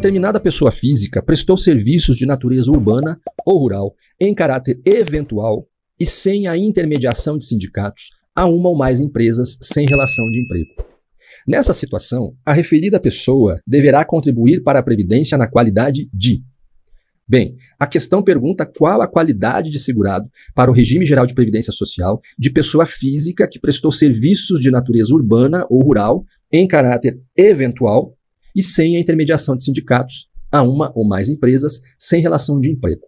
determinada pessoa física prestou serviços de natureza urbana ou rural em caráter eventual e sem a intermediação de sindicatos a uma ou mais empresas sem relação de emprego. Nessa situação, a referida pessoa deverá contribuir para a Previdência na qualidade de. Bem, a questão pergunta qual a qualidade de segurado para o regime geral de previdência social de pessoa física que prestou serviços de natureza urbana ou rural em caráter eventual e sem a intermediação de sindicatos a uma ou mais empresas sem relação de emprego.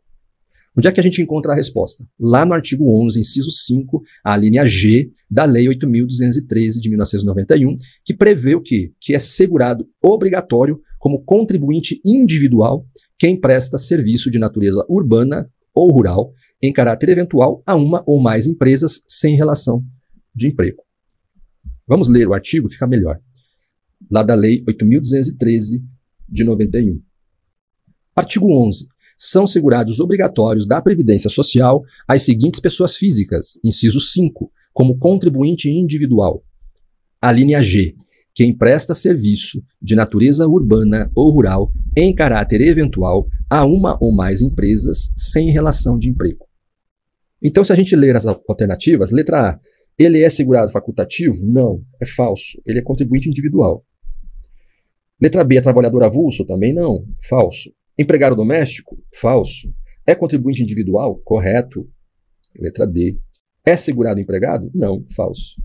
Onde é que a gente encontra a resposta? Lá no artigo 11, inciso 5, a linha G da Lei 8.213 de 1991, que prevê o que? Que é segurado obrigatório como contribuinte individual quem presta serviço de natureza urbana ou rural em caráter eventual a uma ou mais empresas sem relação de emprego. Vamos ler o artigo, fica melhor lá da Lei 8.213 de 91. Artigo 11. São segurados obrigatórios da Previdência Social as seguintes pessoas físicas, inciso 5, como contribuinte individual. A linha G. Quem presta serviço de natureza urbana ou rural em caráter eventual a uma ou mais empresas sem relação de emprego. Então, se a gente ler as alternativas, letra A, ele é segurado facultativo? Não, é falso. Ele é contribuinte individual. Letra B é trabalhador avulso? Também não. Falso. Empregado doméstico? Falso. É contribuinte individual? Correto. Letra D. É segurado empregado? Não. Falso.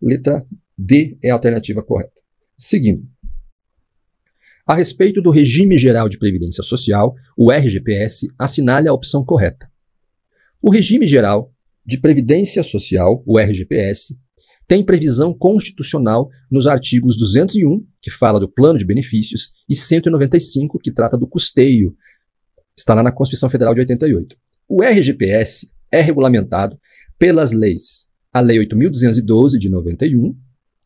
Letra D é a alternativa correta. Seguindo. A respeito do regime geral de previdência social, o RGPS assinala a opção correta. O regime geral de previdência social, o RGPS, tem previsão constitucional nos artigos 201, que fala do plano de benefícios, e 195, que trata do custeio. Está lá na Constituição Federal de 88. O RGPS é regulamentado pelas leis, a Lei 8.212 de 91,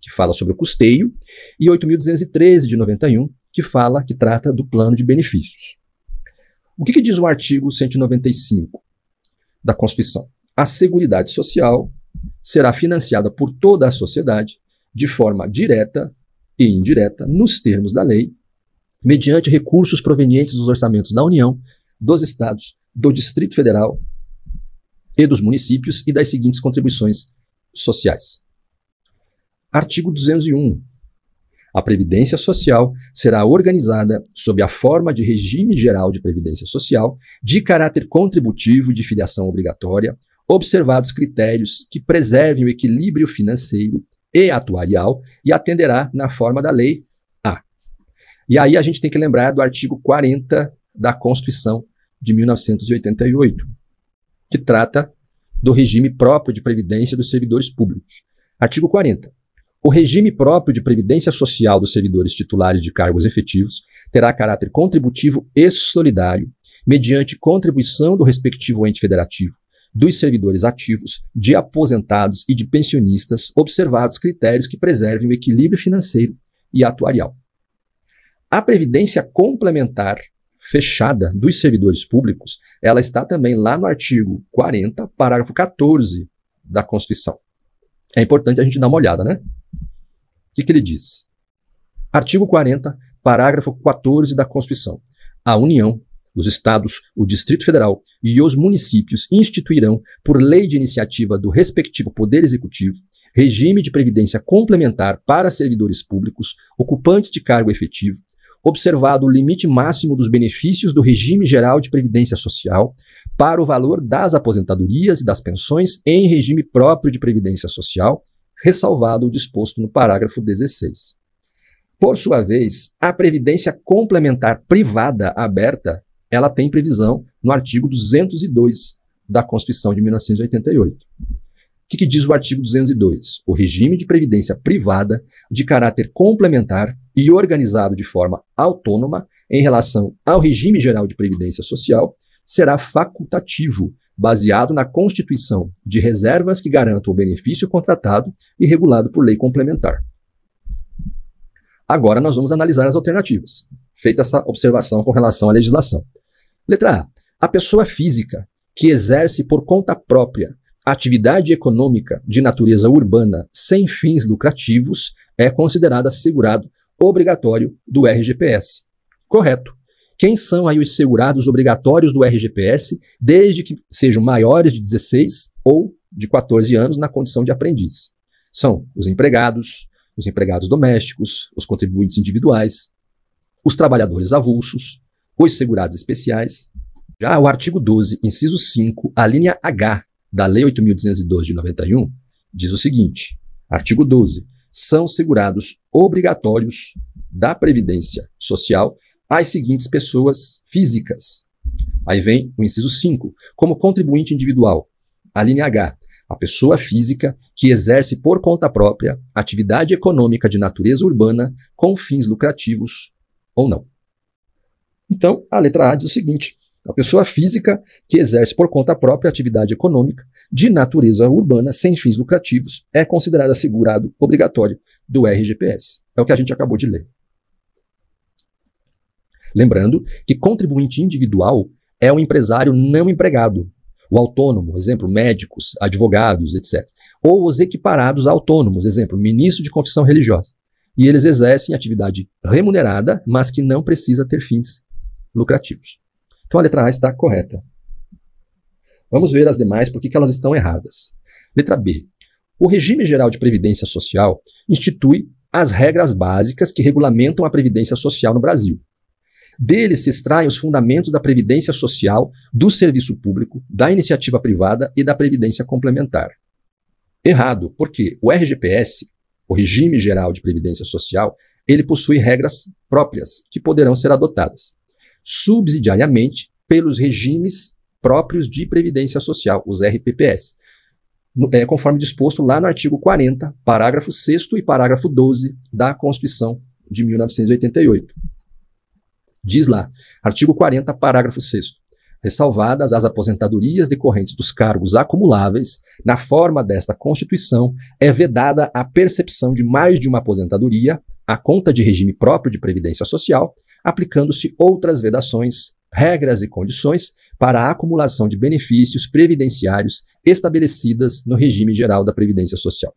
que fala sobre o custeio, e 8.213 de 91, que fala, que trata do plano de benefícios. O que, que diz o artigo 195 da Constituição? A Seguridade Social será financiada por toda a sociedade, de forma direta e indireta, nos termos da lei, mediante recursos provenientes dos orçamentos da União, dos Estados, do Distrito Federal e dos municípios e das seguintes contribuições sociais. Artigo 201. A Previdência Social será organizada sob a forma de regime geral de Previdência Social, de caráter contributivo e de filiação obrigatória, observados critérios que preservem o equilíbrio financeiro e atuarial e atenderá na forma da lei A. E aí a gente tem que lembrar do artigo 40 da Constituição de 1988, que trata do regime próprio de previdência dos servidores públicos. Artigo 40. O regime próprio de previdência social dos servidores titulares de cargos efetivos terá caráter contributivo e solidário, mediante contribuição do respectivo ente federativo, dos servidores ativos, de aposentados e de pensionistas, observados critérios que preservem o equilíbrio financeiro e atuarial. A previdência complementar fechada dos servidores públicos, ela está também lá no artigo 40, parágrafo 14 da Constituição. É importante a gente dar uma olhada, né? O que, que ele diz? Artigo 40, parágrafo 14 da Constituição. A União os estados, o Distrito Federal e os municípios instituirão, por lei de iniciativa do respectivo Poder Executivo, regime de previdência complementar para servidores públicos ocupantes de cargo efetivo, observado o limite máximo dos benefícios do regime geral de previdência social para o valor das aposentadorias e das pensões em regime próprio de previdência social, ressalvado o disposto no parágrafo 16. Por sua vez, a previdência complementar privada aberta ela tem previsão no artigo 202 da Constituição de 1988. O que, que diz o artigo 202? O regime de previdência privada de caráter complementar e organizado de forma autônoma em relação ao regime geral de previdência social será facultativo, baseado na constituição de reservas que garantam o benefício contratado e regulado por lei complementar. Agora nós vamos analisar as alternativas feita essa observação com relação à legislação. Letra A. A pessoa física que exerce por conta própria atividade econômica de natureza urbana sem fins lucrativos é considerada segurado obrigatório do RGPS. Correto. Quem são aí os segurados obrigatórios do RGPS, desde que sejam maiores de 16 ou de 14 anos na condição de aprendiz? São os empregados, os empregados domésticos, os contribuintes individuais, os trabalhadores avulsos, os segurados especiais. Já o artigo 12, inciso 5, a linha H da Lei 8.202 de 91, diz o seguinte: artigo 12. São segurados obrigatórios da Previdência Social as seguintes pessoas físicas. Aí vem o inciso 5. Como contribuinte individual, a linha H. A pessoa física que exerce por conta própria atividade econômica de natureza urbana com fins lucrativos ou não. Então, a letra A diz o seguinte: a pessoa física que exerce por conta própria atividade econômica de natureza urbana sem fins lucrativos é considerada segurado obrigatório do RGPS. É o que a gente acabou de ler. Lembrando que contribuinte individual é um empresário não empregado, o autônomo, exemplo, médicos, advogados, etc. Ou os equiparados a autônomos, exemplo, ministro de confissão religiosa e eles exercem atividade remunerada, mas que não precisa ter fins lucrativos. Então a letra A está correta. Vamos ver as demais, por que elas estão erradas. Letra B. O regime geral de previdência social institui as regras básicas que regulamentam a previdência social no Brasil. Deles se extraem os fundamentos da previdência social, do serviço público, da iniciativa privada e da previdência complementar. Errado, porque o RGPS o regime geral de previdência social, ele possui regras próprias que poderão ser adotadas, subsidiariamente pelos regimes próprios de previdência social, os RPPS, é, conforme disposto lá no artigo 40, parágrafo 6 e parágrafo 12 da Constituição de 1988. Diz lá, artigo 40, parágrafo 6 ressalvadas as aposentadorias decorrentes dos cargos acumuláveis, na forma desta Constituição, é vedada a percepção de mais de uma aposentadoria, a conta de regime próprio de previdência social, aplicando-se outras vedações, regras e condições para a acumulação de benefícios previdenciários estabelecidas no regime geral da previdência social.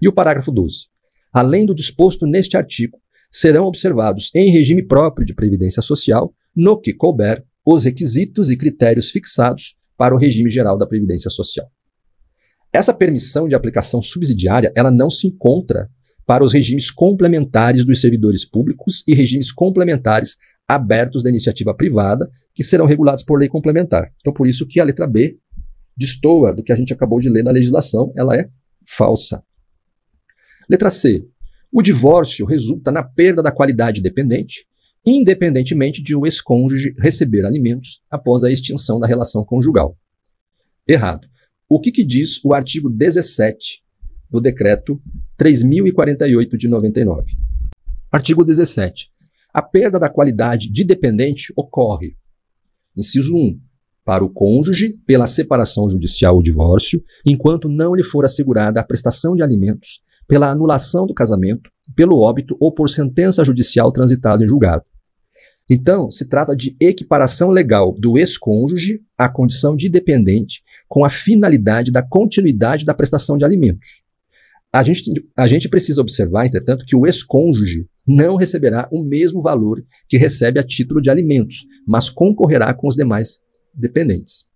E o parágrafo 12. Além do disposto neste artigo, serão observados em regime próprio de previdência social, no que couber, os requisitos e critérios fixados para o regime geral da previdência social. Essa permissão de aplicação subsidiária, ela não se encontra para os regimes complementares dos servidores públicos e regimes complementares abertos da iniciativa privada, que serão regulados por lei complementar. Então, por isso que a letra B destoa do que a gente acabou de ler na legislação, ela é falsa. Letra C. O divórcio resulta na perda da qualidade dependente, independentemente de o ex-cônjuge receber alimentos após a extinção da relação conjugal. Errado. O que, que diz o artigo 17 do decreto 3048 de 99? Artigo 17. A perda da qualidade de dependente ocorre. Inciso 1 para o cônjuge pela separação judicial ou divórcio, enquanto não lhe for assegurada a prestação de alimentos, pela anulação do casamento, pelo óbito ou por sentença judicial transitada em julgado. Então, se trata de equiparação legal do ex-cônjuge à condição de dependente com a finalidade da continuidade da prestação de alimentos. A gente, a gente precisa observar, entretanto, que o ex-cônjuge não receberá o mesmo valor que recebe a título de alimentos, mas concorrerá com os demais dependentes.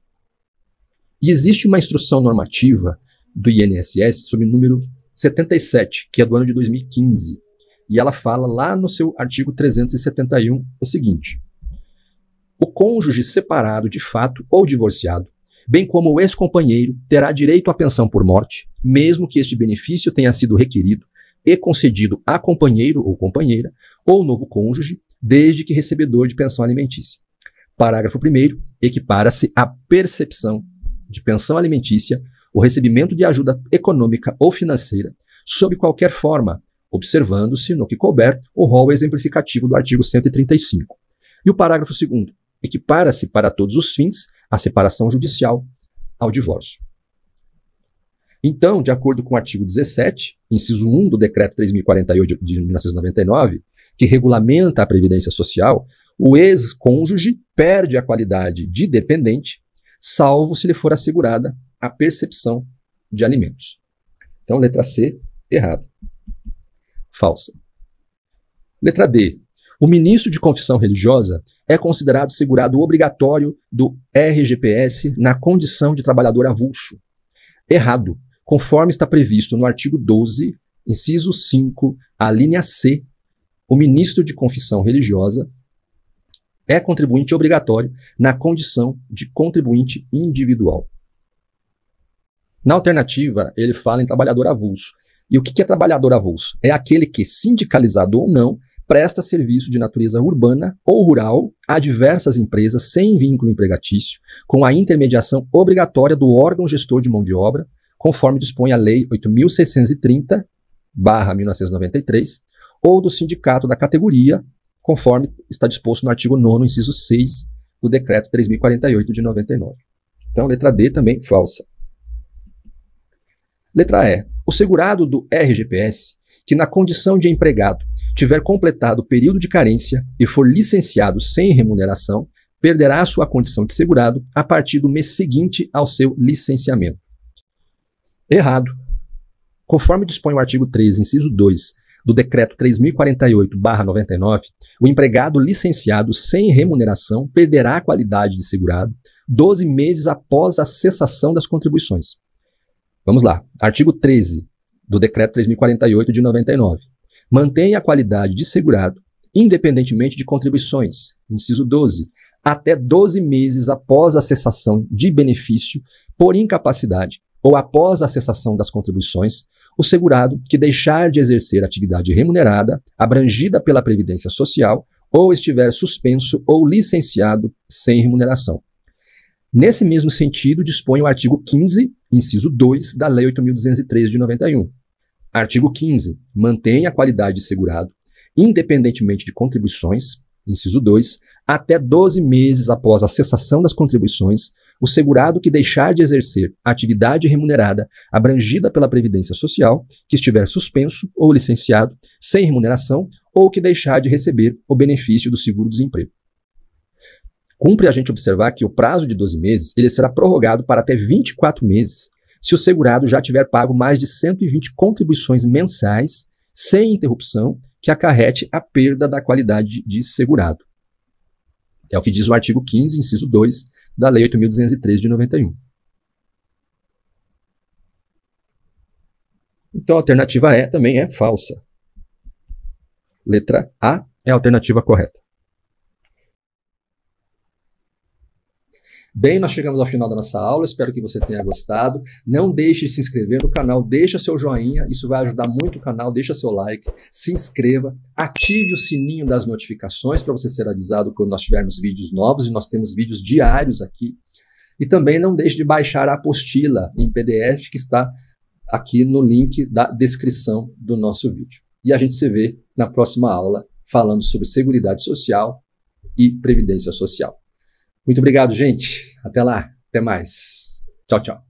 E existe uma instrução normativa do INSS sobre o número 77, que é do ano de 2015, e ela fala lá no seu artigo 371 o seguinte: O cônjuge separado de fato ou divorciado, bem como o ex-companheiro, terá direito à pensão por morte, mesmo que este benefício tenha sido requerido e concedido a companheiro ou companheira ou novo cônjuge, desde que recebedor de pensão alimentícia. Parágrafo 1. Equipara-se à percepção de pensão alimentícia o recebimento de ajuda econômica ou financeira, sob qualquer forma, observando-se, no que couber, o rol exemplificativo do artigo 135. E o parágrafo 2 equipara-se para todos os fins a separação judicial ao divórcio. Então, de acordo com o artigo 17, inciso 1 do decreto 3048 de 1999, que regulamenta a previdência social, o ex-cônjuge perde a qualidade de dependente, salvo se lhe for assegurada a percepção de alimentos. Então, letra C, errado falsa. Letra D. O ministro de confissão religiosa é considerado segurado obrigatório do RGPS na condição de trabalhador avulso. Errado, conforme está previsto no artigo 12, inciso 5, a linha C, o ministro de confissão religiosa é contribuinte obrigatório na condição de contribuinte individual. Na alternativa, ele fala em trabalhador avulso. E o que é trabalhador avulso? É aquele que, sindicalizado ou não, presta serviço de natureza urbana ou rural a diversas empresas sem vínculo empregatício, com a intermediação obrigatória do órgão gestor de mão de obra, conforme dispõe a Lei 8.630-1993, ou do sindicato da categoria, conforme está disposto no artigo 9, inciso 6 do Decreto 3048 de 99. Então, letra D também falsa. Letra E. O segurado do RGPS, que na condição de empregado tiver completado o período de carência e for licenciado sem remuneração, perderá sua condição de segurado a partir do mês seguinte ao seu licenciamento. Errado. Conforme dispõe o artigo 13, inciso 2 do Decreto 3048-99, o empregado licenciado sem remuneração perderá a qualidade de segurado 12 meses após a cessação das contribuições. Vamos lá. Artigo 13 do Decreto 3048 de 99. Mantém a qualidade de segurado, independentemente de contribuições. Inciso 12. Até 12 meses após a cessação de benefício por incapacidade ou após a cessação das contribuições, o segurado que deixar de exercer atividade remunerada, abrangida pela Previdência Social, ou estiver suspenso ou licenciado sem remuneração. Nesse mesmo sentido, dispõe o artigo 15 inciso 2 da Lei 8.203 de 91. Artigo 15. Mantém a qualidade de segurado, independentemente de contribuições, inciso 2, até 12 meses após a cessação das contribuições, o segurado que deixar de exercer atividade remunerada abrangida pela Previdência Social, que estiver suspenso ou licenciado, sem remuneração, ou que deixar de receber o benefício do seguro-desemprego. Cumpre a gente observar que o prazo de 12 meses ele será prorrogado para até 24 meses, se o segurado já tiver pago mais de 120 contribuições mensais, sem interrupção, que acarrete a perda da qualidade de segurado. É o que diz o artigo 15, inciso 2 da Lei 8.203 de 91. Então a alternativa E também é falsa. Letra A é a alternativa correta. Bem, nós chegamos ao final da nossa aula, espero que você tenha gostado. Não deixe de se inscrever no canal, deixa seu joinha, isso vai ajudar muito o canal, deixa seu like, se inscreva, ative o sininho das notificações para você ser avisado quando nós tivermos vídeos novos e nós temos vídeos diários aqui. E também não deixe de baixar a apostila em PDF que está aqui no link da descrição do nosso vídeo. E a gente se vê na próxima aula falando sobre Seguridade Social e Previdência Social. Muito obrigado, gente. Até lá. Até mais. Tchau, tchau.